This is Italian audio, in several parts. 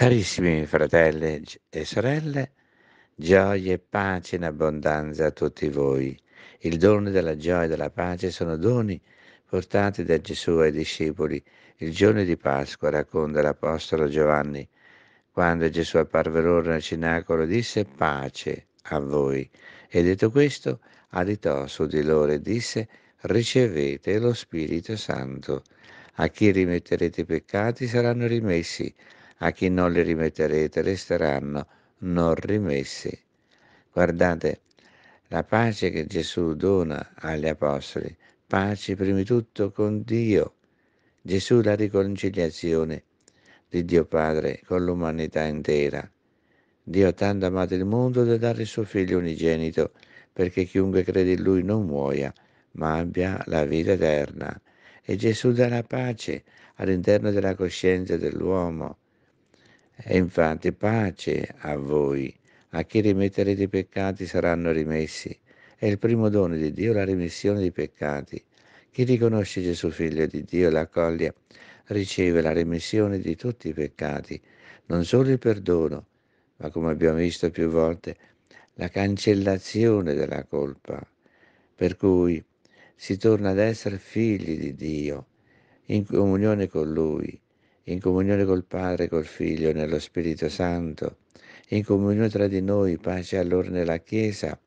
Carissimi fratelli e sorelle, gioia e pace in abbondanza a tutti voi. Il dono della gioia e della pace sono doni portati da Gesù ai discepoli. Il giorno di Pasqua racconta l'Apostolo Giovanni. Quando Gesù apparve loro nel cenacolo disse pace a voi. E detto questo, alitò su di loro e disse ricevete lo Spirito Santo. A chi rimetterete i peccati saranno rimessi a chi non li rimetterete resteranno non rimessi. Guardate, la pace che Gesù dona agli apostoli, pace prima di tutto con Dio. Gesù la riconciliazione di Dio Padre con l'umanità intera. Dio ha tanto amato il mondo da dare il suo figlio unigenito, perché chiunque crede in lui non muoia, ma abbia la vita eterna. E Gesù dà la pace all'interno della coscienza dell'uomo. E infatti pace a voi, a chi rimetterete i peccati saranno rimessi. È il primo dono di Dio la remissione dei peccati. Chi riconosce Gesù figlio di Dio e l'accoglie, riceve la remissione di tutti i peccati, non solo il perdono, ma come abbiamo visto più volte, la cancellazione della colpa, per cui si torna ad essere figli di Dio, in comunione con Lui in comunione col Padre, col Figlio, nello Spirito Santo, in comunione tra di noi, pace allora nella Chiesa,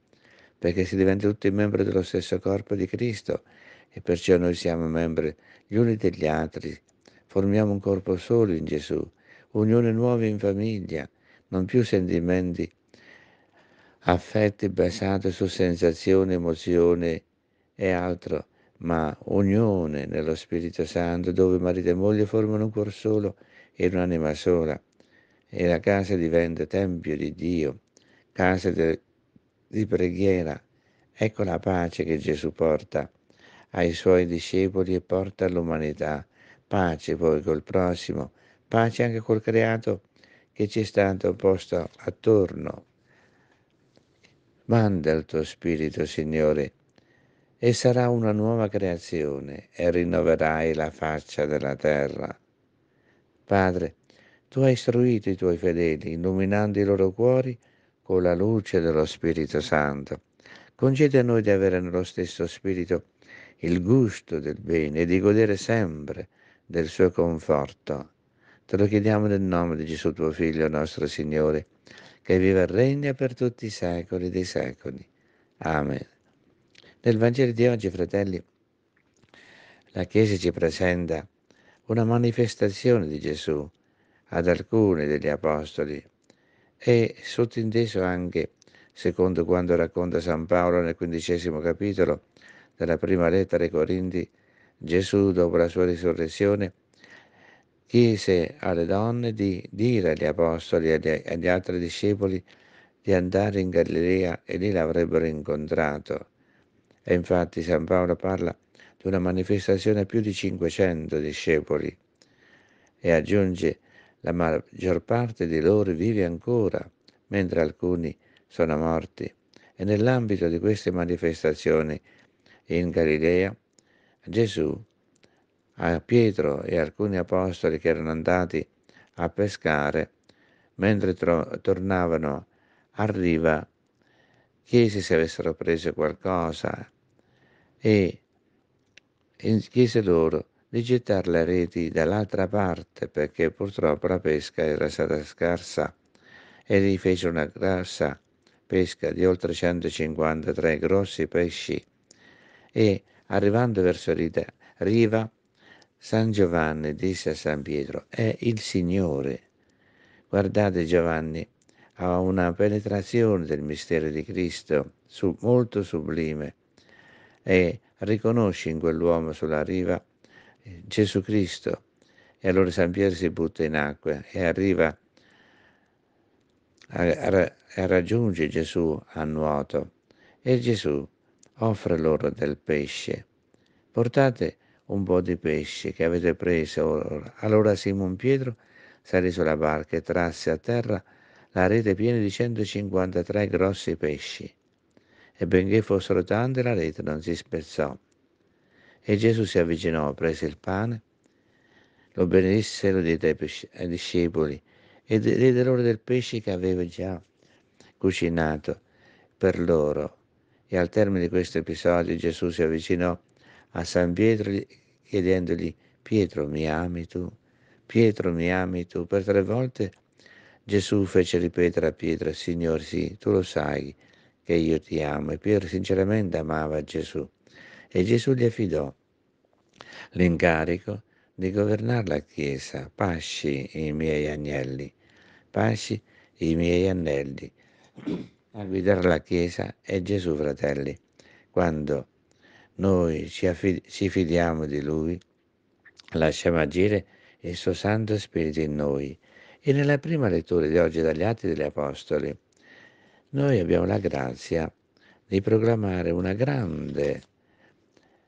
perché si diventa tutti membri dello stesso corpo di Cristo e perciò noi siamo membri gli uni degli altri, formiamo un corpo solo in Gesù, unione nuova in famiglia, non più sentimenti, affetti basati su sensazioni, emozioni e altro, ma unione nello Spirito Santo dove marito e moglie formano un cuor solo e un'anima sola e la casa diventa tempio di Dio, casa de, di preghiera. Ecco la pace che Gesù porta ai suoi discepoli e porta all'umanità. Pace poi col prossimo, pace anche col creato che ci è stato posto attorno. Manda il tuo spirito, Signore, e sarà una nuova creazione e rinnoverai la faccia della terra. Padre, tu hai istruito i tuoi fedeli, illuminando i loro cuori con la luce dello Spirito Santo. Concede a noi di avere nello stesso Spirito il gusto del bene e di godere sempre del suo conforto. Te lo chiediamo nel nome di Gesù tuo Figlio, nostro Signore, che vive e regna per tutti i secoli dei secoli. Amen. Nel Vangelo di oggi, fratelli, la Chiesa ci presenta una manifestazione di Gesù ad alcuni degli Apostoli e sottinteso anche, secondo quanto racconta San Paolo nel quindicesimo capitolo della prima lettera ai Corinti, Gesù, dopo la sua risurrezione, chiese alle donne di dire agli apostoli e agli, agli altri discepoli di andare in Galilea e lì l'avrebbero incontrato. E infatti San Paolo parla di una manifestazione a più di 500 discepoli e aggiunge la maggior parte di loro vive ancora, mentre alcuni sono morti. E nell'ambito di queste manifestazioni in Galilea, Gesù a Pietro e alcuni apostoli che erano andati a pescare, mentre tro- tornavano a riva, chiese se avessero preso qualcosa e chiese loro di gettare le reti dall'altra parte perché purtroppo la pesca era stata scarsa e gli fece una grossa pesca di oltre 153 grossi pesci e arrivando verso la riva San Giovanni disse a San Pietro è il Signore guardate Giovanni ha una penetrazione del mistero di Cristo molto sublime e riconosci in quell'uomo sulla riva eh, Gesù Cristo. E allora San Pietro si butta in acqua e arriva e raggiunge Gesù a nuoto. E Gesù offre loro del pesce. Portate un po' di pesce che avete preso. Allora Simon Pietro salì sulla barca e trasse a terra la rete piena di 153 grossi pesci e benché fossero tante la rete non si spezzò. E Gesù si avvicinò, prese il pane, lo benedisse e lo diede ai, pesci- ai eh, discepoli e diede loro del pesce che aveva già cucinato per loro. E al termine di questo episodio Gesù si avvicinò a San Pietro chiedendogli Pietro mi ami tu? Pietro mi ami tu? Per tre volte Gesù fece ripetere a Pietro Signore sì, tu lo sai che io ti amo. E Piero sinceramente amava Gesù e Gesù gli affidò l'incarico di governare la Chiesa. Pasci i miei agnelli, pasci i miei agnelli. A guidare la Chiesa è Gesù, fratelli. Quando noi ci, affid- ci fidiamo di Lui, lasciamo agire il suo Santo Spirito in noi. E nella prima lettura di oggi dagli Atti degli Apostoli, noi abbiamo la grazia di proclamare una grande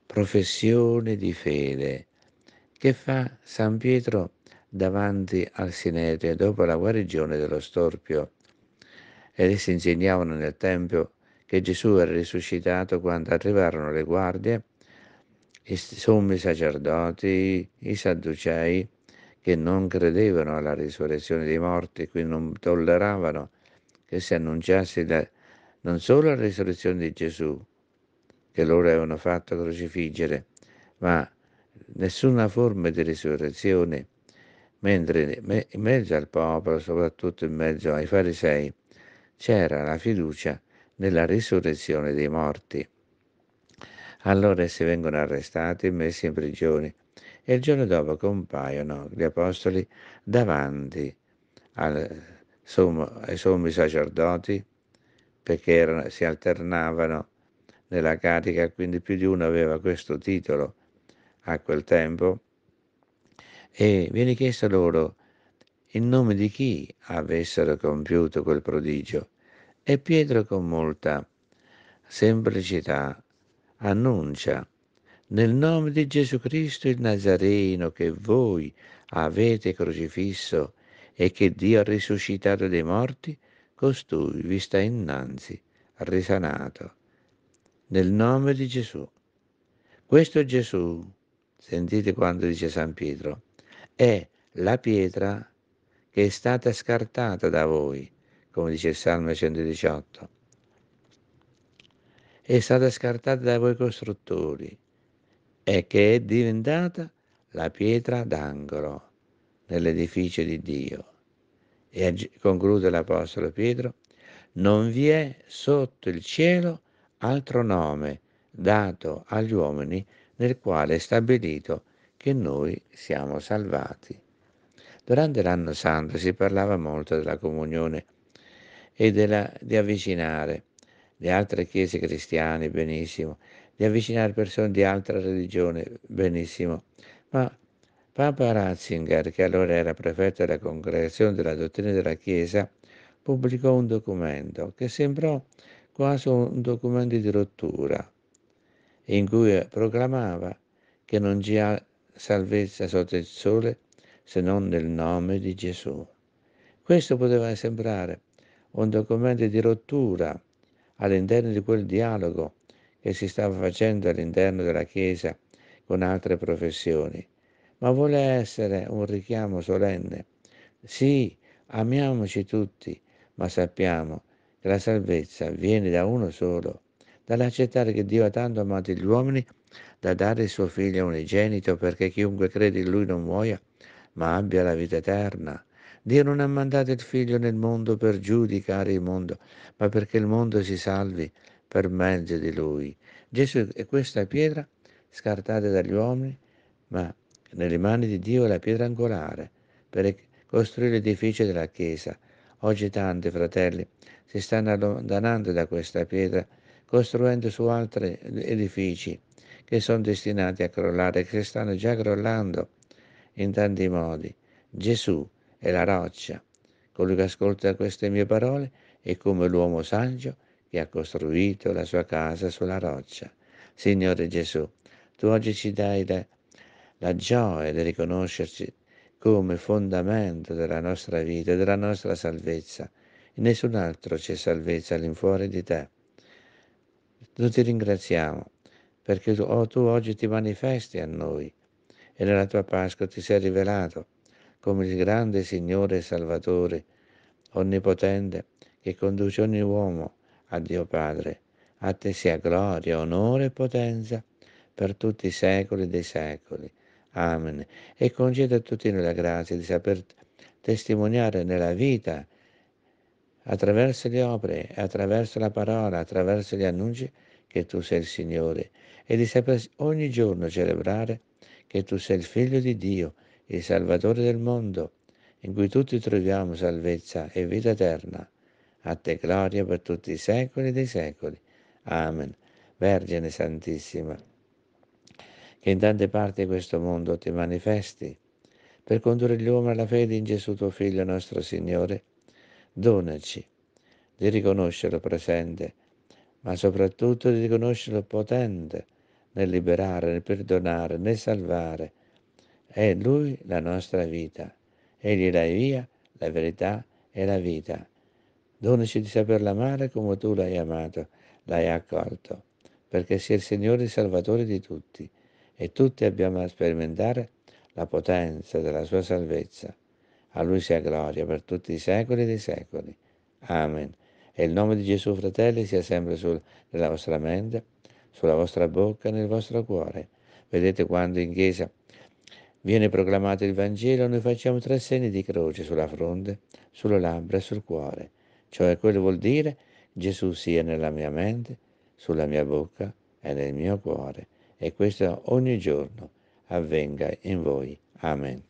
professione di fede che fa San Pietro davanti al Sinete dopo la guarigione dello storpio. Ed essi insegnavano nel Tempio che Gesù era risuscitato quando arrivarono le guardie, i sommi sacerdoti, i sadducei, che non credevano alla risurrezione dei morti, quindi non tolleravano che si annunciasse la, non solo la risurrezione di Gesù, che loro avevano fatto crocifiggere, ma nessuna forma di risurrezione, mentre in mezzo al popolo, soprattutto in mezzo ai farisei, c'era la fiducia nella risurrezione dei morti. Allora essi vengono arrestati e messi in prigione e il giorno dopo compaiono gli apostoli davanti al insomma ai sommi sacerdoti perché erano, si alternavano nella carica, quindi più di uno aveva questo titolo a quel tempo e viene chiesto loro in nome di chi avessero compiuto quel prodigio e Pietro con molta semplicità annuncia nel nome di Gesù Cristo il Nazareno che voi avete crocifisso e che Dio ha risuscitato dei morti, costui vi sta innanzi, risanato, nel nome di Gesù. Questo Gesù, sentite quando dice San Pietro, è la pietra che è stata scartata da voi, come dice il Salmo 118. È stata scartata da voi costruttori e che è diventata la pietra d'angolo nell'edificio di Dio. E conclude l'Apostolo Pietro, non vi è sotto il cielo altro nome dato agli uomini nel quale è stabilito che noi siamo salvati. Durante l'anno santo si parlava molto della comunione e della, di avvicinare le altre chiese cristiane, benissimo, di avvicinare persone di altra religione, benissimo, ma Papa Ratzinger, che allora era prefetto della Congregazione della Dottrina della Chiesa, pubblicò un documento che sembrò quasi un documento di rottura, in cui proclamava che non ci ha salvezza sotto il sole se non nel nome di Gesù. Questo poteva sembrare un documento di rottura all'interno di quel dialogo che si stava facendo all'interno della Chiesa con altre professioni ma vuole essere un richiamo solenne. Sì, amiamoci tutti, ma sappiamo che la salvezza viene da uno solo, dall'accettare che Dio ha tanto amato gli uomini da dare il suo figlio unigenito perché chiunque crede in lui non muoia, ma abbia la vita eterna. Dio non ha mandato il figlio nel mondo per giudicare il mondo, ma perché il mondo si salvi per mezzo di lui. Gesù è questa pietra scartata dagli uomini, ma nelle mani di Dio è la pietra angolare per costruire l'edificio della Chiesa. Oggi tanti fratelli si stanno allontanando da questa pietra costruendo su altri edifici che sono destinati a crollare che stanno già crollando in tanti modi. Gesù è la roccia. Colui che ascolta queste mie parole è come l'uomo saggio che ha costruito la sua casa sulla roccia. Signore Gesù, tu oggi ci dai la la gioia di riconoscerci come fondamento della nostra vita e della nostra salvezza. In nessun altro c'è salvezza all'infuori di te. Noi ti ringraziamo perché tu, oh, tu oggi ti manifesti a noi e nella tua Pasqua ti sei rivelato come il grande Signore e Salvatore, onnipotente, che conduce ogni uomo a Dio Padre. A te sia gloria, onore e potenza per tutti i secoli dei secoli. Amen. E concede a tutti noi la grazia di saper testimoniare nella vita, attraverso le opere, attraverso la parola, attraverso gli annunci, che tu sei il Signore e di saper ogni giorno celebrare che tu sei il Figlio di Dio, il Salvatore del mondo, in cui tutti troviamo salvezza e vita eterna. A te gloria per tutti i secoli dei secoli. Amen. Vergine Santissima che in tante parti di questo mondo ti manifesti, per condurre gli uomini alla fede in Gesù tuo Figlio nostro Signore, donaci di riconoscerlo presente, ma soprattutto di riconoscerlo potente nel liberare, nel perdonare, nel salvare. È Lui la nostra vita, Egli è la via, la verità e la vita. Donaci di saperla amare come tu l'hai amato, l'hai accolto, perché sia il Signore e il Salvatore di tutti e tutti abbiamo a sperimentare la potenza della sua salvezza. A lui sia gloria per tutti i secoli dei secoli. Amen. E il nome di Gesù, fratelli, sia sempre sul, nella vostra mente, sulla vostra bocca, nel vostro cuore. Vedete quando in chiesa viene proclamato il Vangelo, noi facciamo tre segni di croce sulla fronte, sulle labbra e sul cuore. Cioè quello vuol dire Gesù sia nella mia mente, sulla mia bocca e nel mio cuore e questo ogni giorno avvenga in voi. Amen.